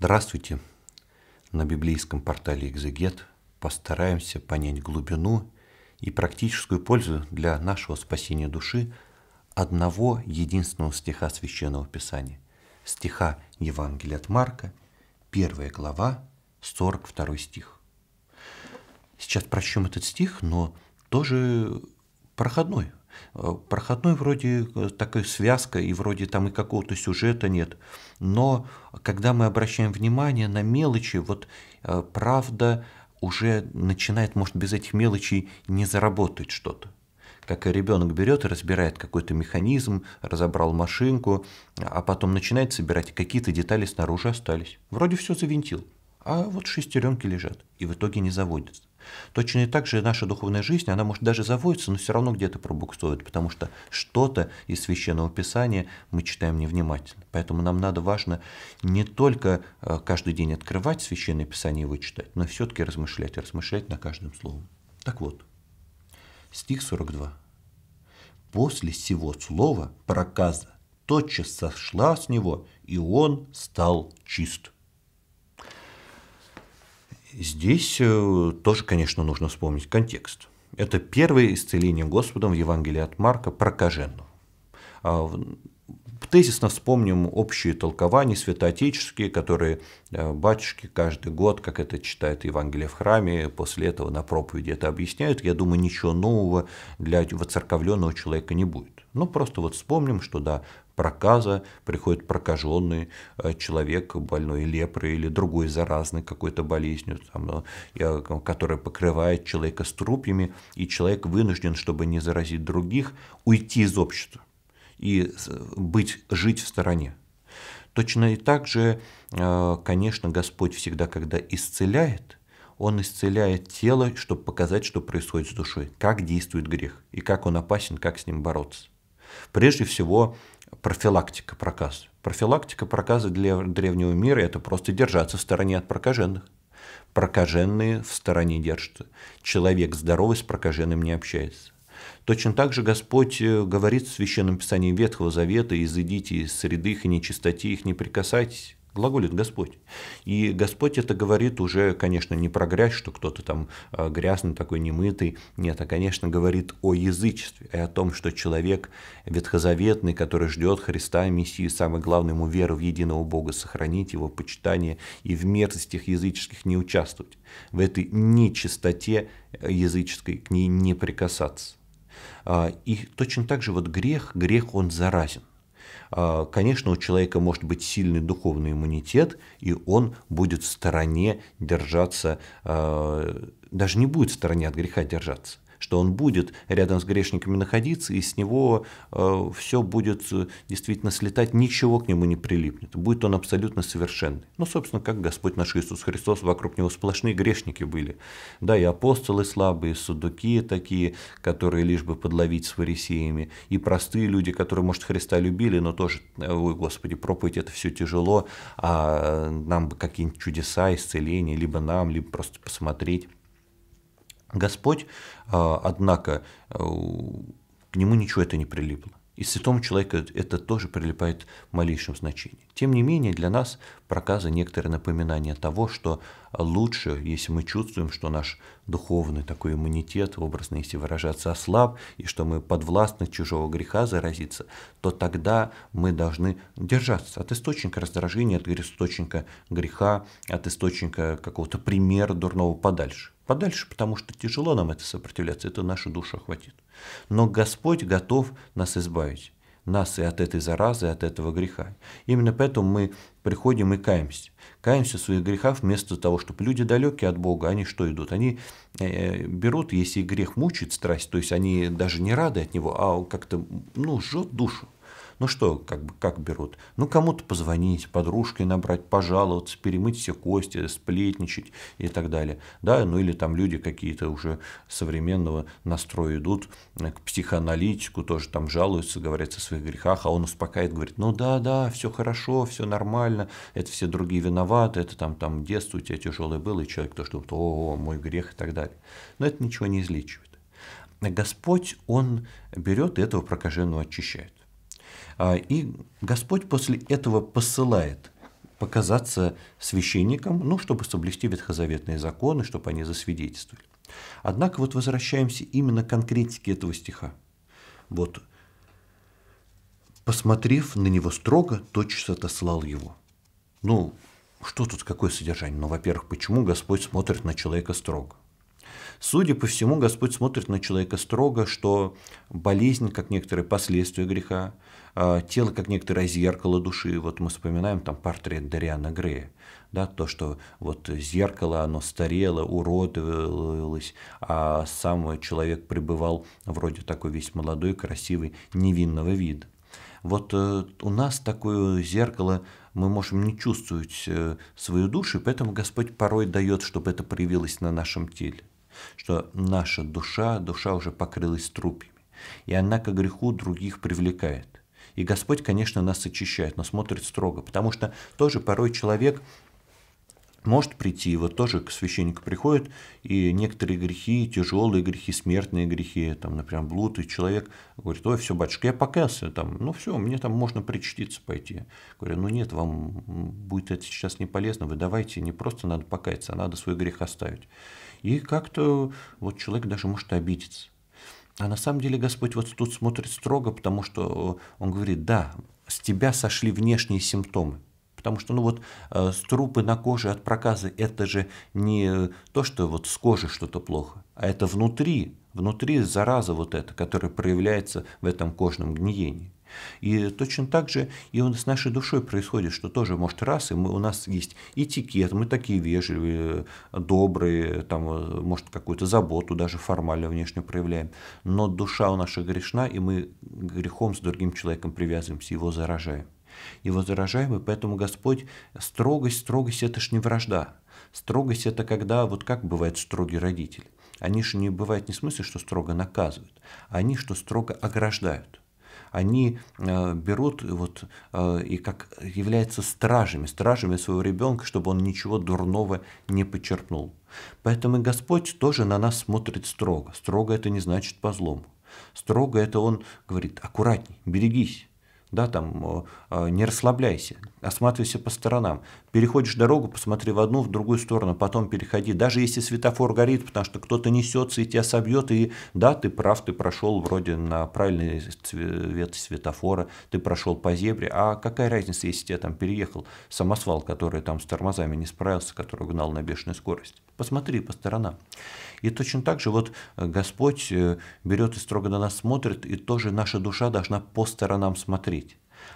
Здравствуйте! На библейском портале «Экзегет» постараемся понять глубину и практическую пользу для нашего спасения души одного единственного стиха Священного Писания, стиха Евангелия от Марка, 1 глава, 42 стих. Сейчас прочтем этот стих, но тоже проходной, Э, проходной вроде э, такая связка, и вроде там и какого-то сюжета нет. Но когда мы обращаем внимание на мелочи, вот э, правда уже начинает, может, без этих мелочей не заработать что-то как и ребенок берет и разбирает какой-то механизм, разобрал машинку, а потом начинает собирать, какие-то детали снаружи остались. Вроде все завинтил, а вот шестеренки лежат, и в итоге не заводится. Точно так же наша духовная жизнь, она может даже заводится, но все равно где-то пробуксует, потому что что-то из Священного Писания мы читаем невнимательно. Поэтому нам надо важно не только э, каждый день открывать Священное Писание и его читать, но все-таки размышлять, и размышлять на каждом словом. Так вот, стих 42. После всего слова проказа тотчас сошла с него, и он стал чист. Здесь э, тоже, конечно, нужно вспомнить контекст. Это первое исцеление Господом в Евангелии от Марка прокаженного. А Тезисно вспомним общие толкования святоотеческие, которые э, батюшки каждый год, как это читает Евангелие в храме, после этого на проповеди это объясняют. Я думаю, ничего нового для воцерковленного человека не будет. Ну, просто вот вспомним, что да, проказа приходит прокаженный э, человек, больной лепрой или другой заразный какой-то болезнью, там, э, которая покрывает человека струпьями, и человек вынужден, чтобы не заразить других, уйти из общества и быть, жить в стороне. Точно и так же, э, конечно, Господь всегда, когда исцеляет, Он исцеляет тело, чтобы показать, что происходит с душой, как действует грех и как он опасен, как с ним бороться. Прежде всего, профилактика проказа. Профилактика проказа для древнего мира – это просто держаться в стороне от прокаженных. Прокаженные в стороне держатся. Человек здоровый с прокаженным не общается. Точно так же Господь э, говорит в Священном Писании Ветхого Завета «Изыдите из среды их и нечистоте их, не прикасайтесь» глаголит Господь. И Господь это говорит уже, конечно, не про грязь, что кто-то там э, грязный, такой немытый. Нет, а, конечно, говорит о язычестве и о том, что человек ветхозаветный, который ждет Христа и самое главное ему веру в единого Бога, сохранить его почитание и в мерзостях языческих не участвовать. В этой нечистоте э, языческой к ней не прикасаться. А, и точно так же вот грех, грех он заразен. А, конечно, у человека может быть сильный духовный иммунитет, и он будет в стороне держаться, а, даже не будет в стороне от греха держаться что он будет рядом с грешниками находиться, и с него э, все будет э, действительно слетать, ничего к нему не прилипнет. Будет он абсолютно совершенный. Ну, собственно, как Господь наш Иисус Христос, вокруг него сплошные грешники были. Да, и апостолы слабые, и судуки такие, которые лишь бы подловить с фарисеями, и простые люди, которые, может, Христа любили, но тоже, э, ой, Господи, проповедь это все тяжело, а нам бы какие-нибудь чудеса, исцеления, либо нам, либо просто посмотреть. Господь, а, однако, э, к нему ничего это не прилипло. И святому человеку это тоже прилипает в малейшем значении. Тем не менее, для нас проказы некоторое напоминание того, что лучше, если мы чувствуем, что наш духовный такой иммунитет, образно если выражаться, ослаб, и что мы подвластны чужого греха заразиться, то тогда мы должны держаться от источника раздражения, от источника греха, от источника какого-то примера дурного подальше. Подальше, потому что тяжело нам это сопротивляться, это наша душа охватит. Но Господь готов нас избавить, нас и от этой заразы, и от этого греха. Именно поэтому мы приходим и каемся. Каемся в своих грехах вместо того, чтобы люди далекие от Бога, они что идут? Они э, берут, если грех мучит страсть, то есть они даже не рады от него, а как-то ну, жжет душу ну что, как, бы, как берут? Ну кому-то позвонить, подружке набрать, пожаловаться, перемыть все кости, сплетничать и так далее. Да, ну или там люди какие-то уже современного настроя идут э, к психоаналитику, тоже там жалуются, говорят о своих грехах, а он успокаивает, говорит, ну да, да, все хорошо, все нормально, это все другие виноваты, это там, там детство у тебя тяжелое было, и человек то, что о, мой грех и так далее. Но это ничего не излечивает. Господь, Он берет этого прокаженного очищает. А, и Господь после этого посылает показаться священником, ну, чтобы соблюсти ветхозаветные законы, чтобы они засвидетельствовали. Однако вот возвращаемся именно к конкретике этого стиха. Вот посмотрев на него строго, тотчас отослал его. Ну, что тут, какое содержание? Ну, во-первых, почему Господь смотрит на человека строго? Судя по всему, Господь смотрит на человека строго, что болезнь, как некоторые последствия греха, а, тело, как некоторое зеркало души. Вот мы вспоминаем там портрет Дариана Грея. Да, то, что вот зеркало, оно старело, уродовалось, а сам человек пребывал вроде такой весь молодой, красивый, невинного вида. Вот э, у нас такое зеркало, мы можем не чувствовать э, свою душу, поэтому Господь порой дает, чтобы это проявилось на нашем теле что наша душа, душа уже покрылась трупьями, и она к греху других привлекает. И Господь, конечно, нас очищает, но смотрит строго, потому что тоже порой человек может прийти, и вот тоже к священнику приходит, и некоторые грехи, тяжелые грехи, смертные грехи, там, например, блуд, и человек говорит, ой, все, батюшка, я покаялся, там, ну все, мне там можно причтиться пойти. Говорю, ну нет, вам будет это сейчас не полезно, вы давайте, не просто надо покаяться, а надо свой грех оставить. И как-то вот человек даже может обидеться. А на самом деле Господь вот тут смотрит строго, потому что Он говорит, да, с тебя сошли внешние симптомы, Потому что, ну вот, э, струпы на коже от проказа, это же не то, что вот с кожи что-то плохо, а это внутри, внутри зараза вот эта, которая проявляется в этом кожном гниении. И точно так же и он с нашей душой происходит, что тоже, может, раз, и мы, у нас есть этикет, мы такие вежливые, добрые, там, э, может, какую-то заботу даже формально внешне проявляем, но душа у наша грешна, и мы грехом с другим человеком привязываемся, его заражаем невозражаем, и поэтому Господь, строгость, строгость это ж не вражда. Строгость это когда, вот как бывает строгий родитель. Они же не бывает не в смысле, что строго наказывают, а они, что строго ограждают они э, берут вот, э, и как являются стражами, стражами своего ребенка, чтобы он ничего дурного не почерпнул. Поэтому и Господь тоже на нас смотрит строго. Строго это не значит по злому. Строго это он говорит, аккуратней, берегись, да, там, э, э, не расслабляйся, осматривайся по сторонам, переходишь дорогу, посмотри в одну, в другую сторону, потом переходи, даже если светофор горит, потому что кто-то несется и тебя собьет, и да, ты прав, ты прошел вроде на правильный цвет светофора, ты прошел по зебре, а какая разница, если тебя там переехал самосвал, который там с тормозами не справился, который гнал на бешеную скорость. Посмотри по сторонам. И точно так же вот э, Господь берет и строго на нас смотрит, и тоже наша душа должна по сторонам смотреть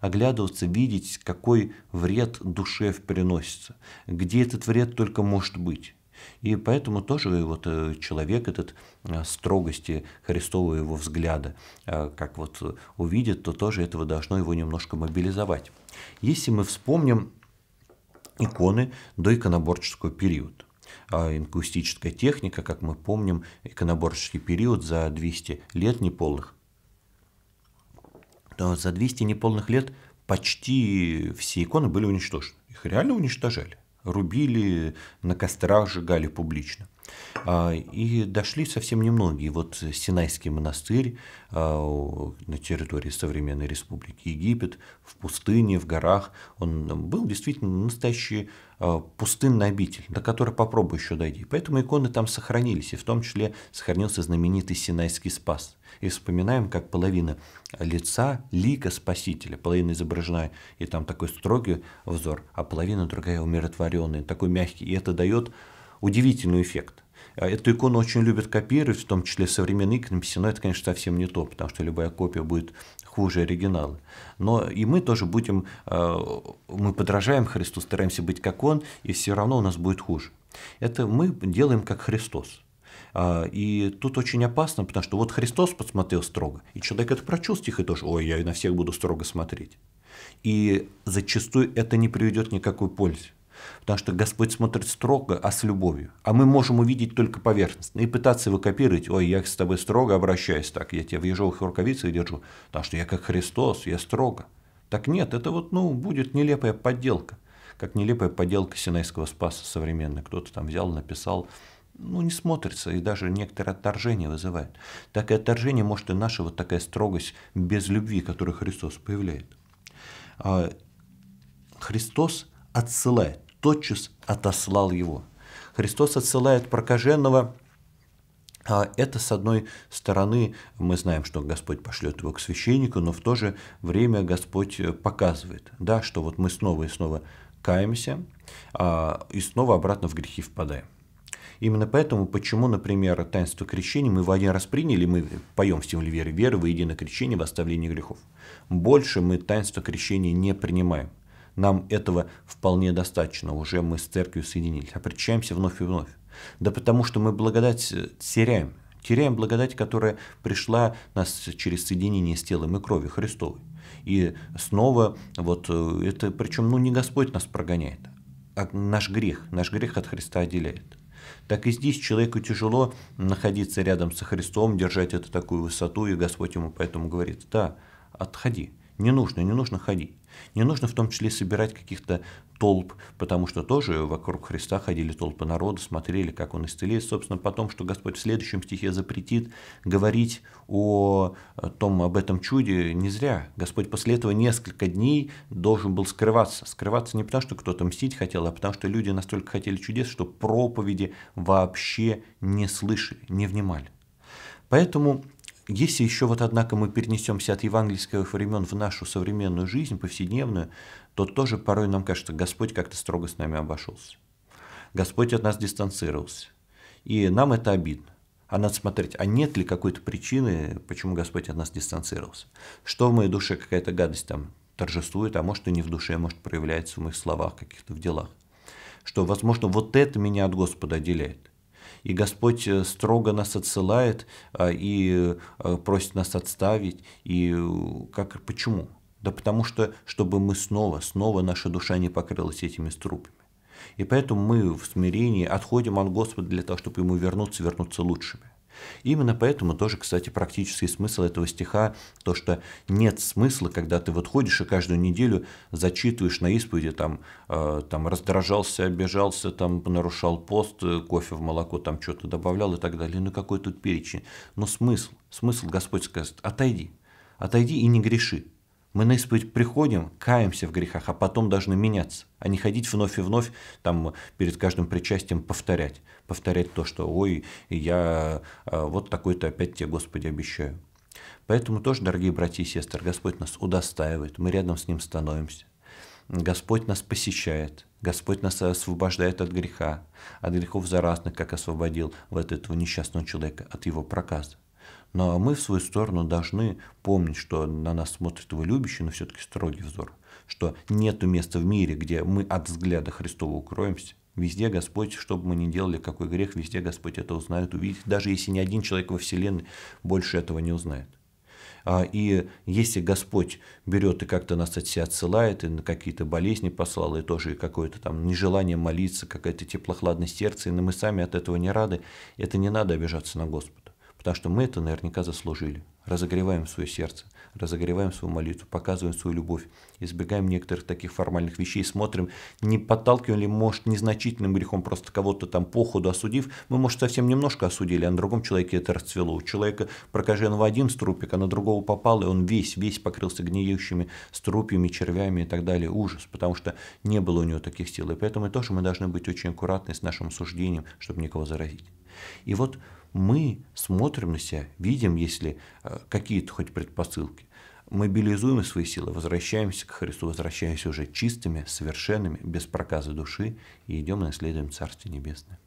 оглядываться, видеть, какой вред душе приносится, где этот вред только может быть. И поэтому тоже вот э, человек этот э, строгости Христового его взгляда, э, как вот увидит, то тоже этого должно его немножко мобилизовать. Если мы вспомним иконы до иконоборческого периода, а инкустическая техника, как мы помним, иконоборческий период за 200 лет неполных за 200 неполных лет почти все иконы были уничтожены. Их реально уничтожали. Рубили, на кострах сжигали публично. А, и дошли совсем немногие. Вот Синайский монастырь а, на территории современной республики Египет, в пустыне, в горах, он был действительно настоящий а, пустынный обитель, до которой попробуй еще дойти. Поэтому иконы там сохранились, и в том числе сохранился знаменитый Синайский спас. И вспоминаем, как половина лица лика Спасителя, половина изображена, и там такой строгий взор, а половина другая умиротворенная, такой мягкий. И это дает удивительный эффект. А, эту икону очень любят копировать, в том числе современные иконописи, но это, конечно, совсем не то, потому что любая копия будет хуже оригинала. Но и мы тоже будем, а, мы подражаем Христу, стараемся быть как Он, и все равно у нас будет хуже. Это мы делаем как Христос. А, и тут очень опасно, потому что вот Христос посмотрел строго, и человек это прочувствует и тоже, ой, я на всех буду строго смотреть. И зачастую это не приведет никакой пользы. Потому что Господь смотрит строго, а с любовью. А мы можем увидеть только поверхностно и пытаться его копировать. Ой, я с тобой строго обращаюсь так, я тебя в ежовых рукавицах держу, потому что я как Христос, я строго. Так нет, это вот, ну, будет нелепая подделка. Как нелепая подделка Синайского Спаса современной. Кто-то там взял, написал, ну, не смотрится и даже некоторое отторжение вызывает. Так и отторжение может и наша вот такая строгость без любви, которую Христос появляет. А, Христос отсылает тотчас отослал его. Христос отсылает прокаженного а это, с одной стороны, мы знаем, что Господь пошлет его к священнику, но в то же время Господь показывает, да, что вот мы снова и снова каемся а, и снова обратно в грехи впадаем. Именно поэтому, почему, например, таинство крещения мы в один раз приняли, мы поем в стимуле веры, веры, воедино крещение в оставление грехов. Больше мы таинство крещения не принимаем. Нам этого вполне достаточно, уже мы с церковью соединились, опричаемся а вновь и вновь. Да потому что мы благодать э, теряем, теряем благодать, которая пришла нас через соединение с телом и кровью Христовой. И снова вот э, это, причем ну не Господь нас прогоняет, а наш грех, наш грех от Христа отделяет. Так и здесь человеку тяжело находиться рядом со Христом, держать эту такую высоту, и Господь ему поэтому говорит, да, отходи, не нужно, не нужно ходить. Не нужно в том числе собирать каких-то толп, потому что тоже вокруг Христа ходили толпы народа, смотрели, как он исцелит. Собственно, потом, что Господь в следующем стихе запретит говорить о э, том, об этом чуде, не зря. Господь после этого несколько дней должен был скрываться. Скрываться не потому, что кто-то мстить хотел, а потому, что люди настолько хотели чудес, что проповеди вообще не слышали, не внимали. Поэтому если еще вот однако мы перенесемся от евангельских времен в нашу современную жизнь, повседневную, то тоже порой нам кажется, Господь как-то строго с нами обошелся. Господь от нас дистанцировался. И нам это обидно. А надо смотреть, а нет ли какой-то причины, почему Господь от нас дистанцировался. Что в моей душе какая-то гадость там торжествует, а может и не в душе, а может проявляется в моих словах, каких-то в делах. Что, возможно, вот это меня от Господа отделяет и Господь э, строго нас отсылает а, и э, просит нас отставить. И э, как, почему? Да потому что, чтобы мы снова, снова наша душа не покрылась этими струпами. И поэтому мы в смирении отходим от Господа для того, чтобы ему вернуться, вернуться лучшими. Именно поэтому тоже, кстати, практический смысл этого стиха, то, что нет смысла, когда ты вот ходишь и каждую неделю зачитываешь на исповеди, там, э, там раздражался, обижался, там, нарушал пост, э, кофе в молоко там что-то добавлял и так далее. Ну какой тут перечень? Но смысл, смысл Господь скажет, отойди, отойди и не греши. Мы на исповедь приходим, каемся в грехах, а потом должны меняться, а не ходить вновь и вновь, там, перед каждым причастием повторять. Повторять то, что «Ой, я а, вот такой-то опять тебе, Господи, обещаю». Поэтому тоже, дорогие братья и сестры, Господь нас удостаивает, мы рядом с Ним становимся. Господь нас посещает, Господь нас освобождает от греха, от грехов заразных, как освободил вот этого несчастного человека от его проказа. Но мы в свою сторону должны помнить, что на нас смотрит его любящий, но все-таки строгий взор, что нет места в мире, где мы от взгляда Христова укроемся, Везде Господь, чтобы мы не делали, какой грех, везде Господь это узнает, увидит. Даже если ни один человек во Вселенной больше этого не узнает. А, и если Господь берет и как-то нас от себя отсылает, и на какие-то болезни послал, и тоже какое-то там нежелание молиться, какая-то теплохладность сердца, и мы сами от этого не рады, это не надо обижаться на Господа. Потому что мы это наверняка заслужили. Разогреваем свое сердце, разогреваем свою молитву, показываем свою любовь, избегаем некоторых таких формальных вещей, смотрим, не подталкиваем ли, может, незначительным грехом, просто кого-то там походу осудив, мы, может, совсем немножко осудили, а на другом человеке это расцвело. У человека прокаженного один струпик, а на другого попал, и он весь, весь покрылся гниеющими струпьями, червями и так далее. Ужас, потому что не было у него таких сил. И поэтому и тоже мы должны быть очень аккуратны с нашим суждением, чтобы никого заразить. И вот мы смотрим на себя, видим, если э, какие-то хоть предпосылки, мобилизуем свои силы, возвращаемся к Христу, возвращаемся уже чистыми, совершенными, без проказа души и идем и наследуем Царствие Небесное.